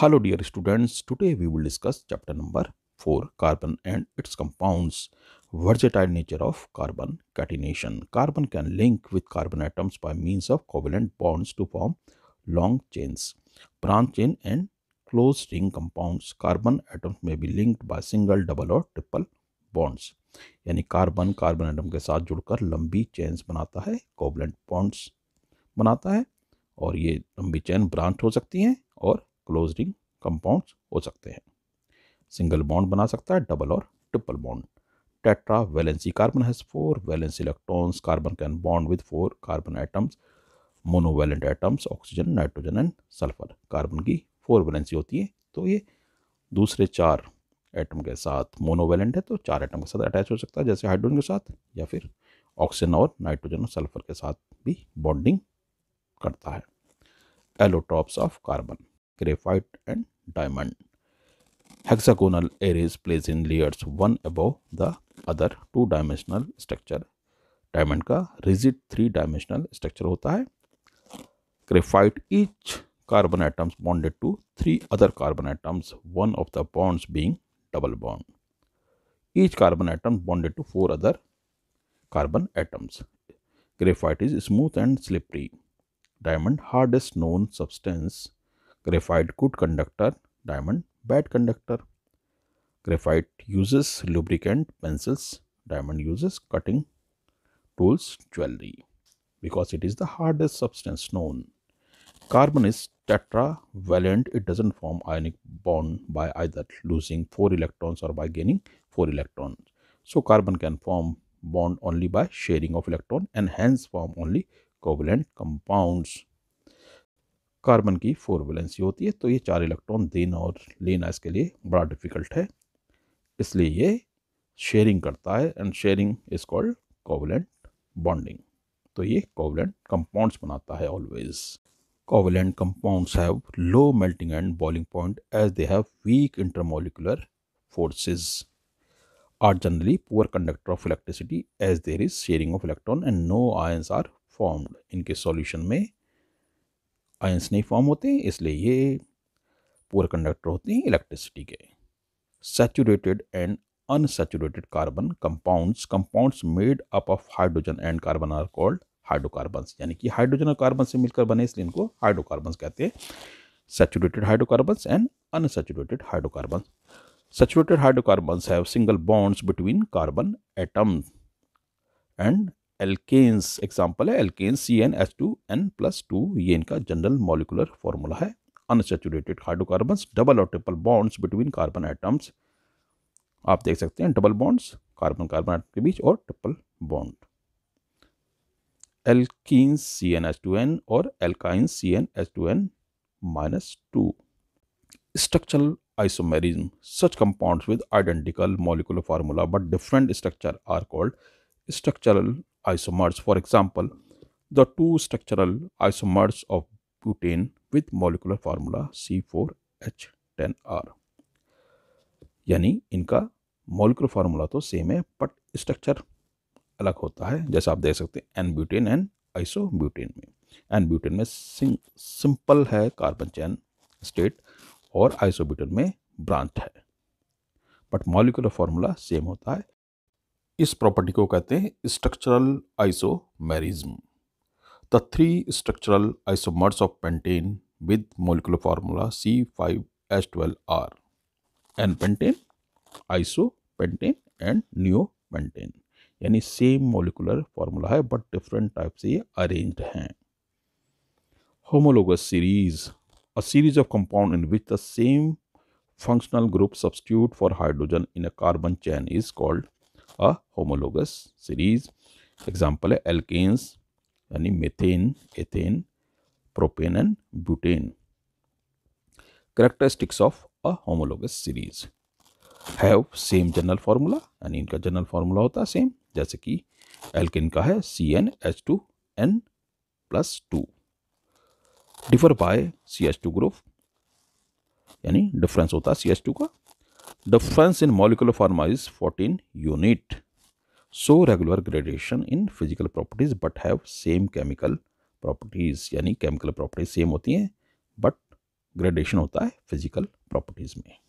Hello dear students, today we will discuss chapter number 4 carbon and its compounds. Versatile nature of carbon catenation. Carbon can link with carbon atoms by means of covalent bonds to form long chains, branch chain and closed ring compounds. Carbon atoms may be linked by single, double और triple bonds. यानी carbon carbon atom के साथ जुड़कर लंबी chains बनाता है covalent bonds बनाता है और ये लंबी चेन ब्रांच हो सकती हैं और क्लोज रिंग कंपाउंड्स हो सकते हैं सिंगल बॉन्ड बना सकता है डबल और triple bond tetravalency carbon has four valence electrons carbon can bond with four carbon atoms monovalent atoms oxygen nitrogen and sulphur carbon की फोर वैलेंसी होती है तो ये दूसरे चार एटम के साथ मोनोवैलेंट है तो चार एटम के साथ अटैच हो सकता है जैसे हाइड्रोजन के साथ या फिर ऑक्सीजन और नाइट्रोजन और सल्फर के साथ भी बॉन्डिंग करता है allotropes of carbon graphite and diamond. Hexagonal arrays placed in layers one above the other two dimensional structure. diamond ka rigid three dimensional structure hota hai graphite each carbon atoms bonded to three other carbon atoms one of the bonds being double bond each carbon atom bonded to four other carbon atoms graphite is smooth and slippery diamond hardest known substance Graphite good conductor, diamond bad conductor. Graphite uses lubricant, pencils, diamond uses cutting tools, jewelry because it is the hardest substance known. Carbon is tetravalent, it doesn't form ionic bond by either losing 4 electrons or by gaining 4 electrons. So carbon can form bond only by sharing of electron and hence form only covalent compounds. Carbon की four valency होती है तो ये चार electron देना और लेना इसके लिए बड़ा डिफिकल्ट है इसलिए ये शेयरिंग करता है and sharing is called covalent bonding तो ये कोवलेंट कंपाउंड्स बनाता है always covalent compounds have low melting and boiling point as they have weak intermolecular forces are generally poor conductor of electricity as there is sharing of electron and no ions are formed इनके solution में ions नहीं form होते इसलिए ये poor conductor होते हैं electricity के saturated and unsaturated carbon compounds compounds made up of hydrogen and carbon are called hydrocarbon यानी कि हाइड्रोजन और कार्बन से मिलकर बने इसलिए इनको हाइड्रोकार्बन कहते हैं saturated hydrocarbon and unsaturated hydrocarbon saturated hydrocarbon have single bonds between carbon atom and alkanes example है alkane C N H two N plus two ये इनका जनरल मॉलिकुलर फॉर्मूला है अनसेचुरेटेड हाइड्रोकार्बन डबल और triple bonds between carbon atoms आप देख सकते हैं double bonds carbon carbon atom के बीच और triple bond alkenes C N H two N और alkynes C N H two N minus two structural isomerism such compounds with identical molecular formula but different structure are called structural isomers. For example, the two structural isomers of butane with molecular formula C4H10R. यानी इनका molecular formula तो same है but structure अलग होता है जैसा आप देख सकते हैं N butane and isobutane में एन ब्यूटेन में सिंपल है कार्बन चैन स्टेट और ब्यूटेन में ब्रांच है बट मॉलिकुलर फार्मूला सेम होता है इस प्रॉपर्टी को कहते हैं structural isomerism the three structural isomers of pentane with molecular formula C five S twelve are N pentane isopentane and new neopentane यानी सेम मोलिकुलर फार्मूला है but different type से ये अरेंज हैं homologous series a series of compound in which the same functional group substitute for hydrogen in a carbon chain is called a homologous series example है alkanes यानी methane ethane propane and butane characteristics of a homologous series have same general formula यानी इनका general formula होता है same जैसे कि alkene का है C N H two N plus two differ by C H two group यानी difference होता है सी एच टू का difference in molecular pharma is 14 unit so regular gradation in physical properties but have same chemical properties यानी chemical properties same होती हैं but gradation होता है physical properties में